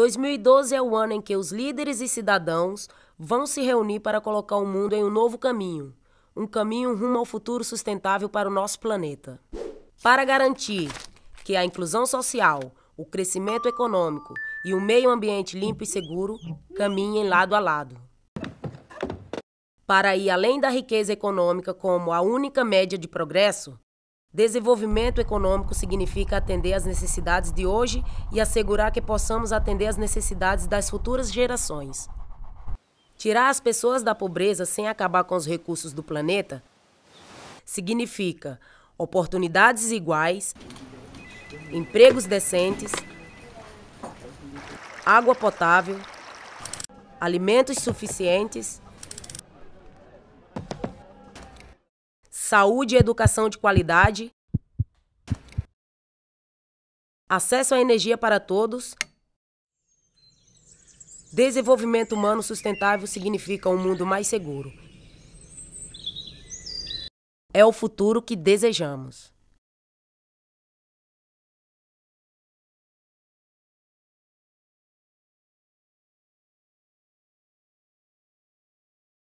2012 é o ano em que os líderes e cidadãos vão se reunir para colocar o mundo em um novo caminho, um caminho rumo ao futuro sustentável para o nosso planeta. Para garantir que a inclusão social, o crescimento econômico e o meio ambiente limpo e seguro caminhem lado a lado. Para ir além da riqueza econômica como a única média de progresso, Desenvolvimento econômico significa atender às necessidades de hoje e assegurar que possamos atender às necessidades das futuras gerações. Tirar as pessoas da pobreza sem acabar com os recursos do planeta significa oportunidades iguais, empregos decentes, água potável, alimentos suficientes saúde e educação de qualidade, acesso à energia para todos. Desenvolvimento humano sustentável significa um mundo mais seguro. É o futuro que desejamos.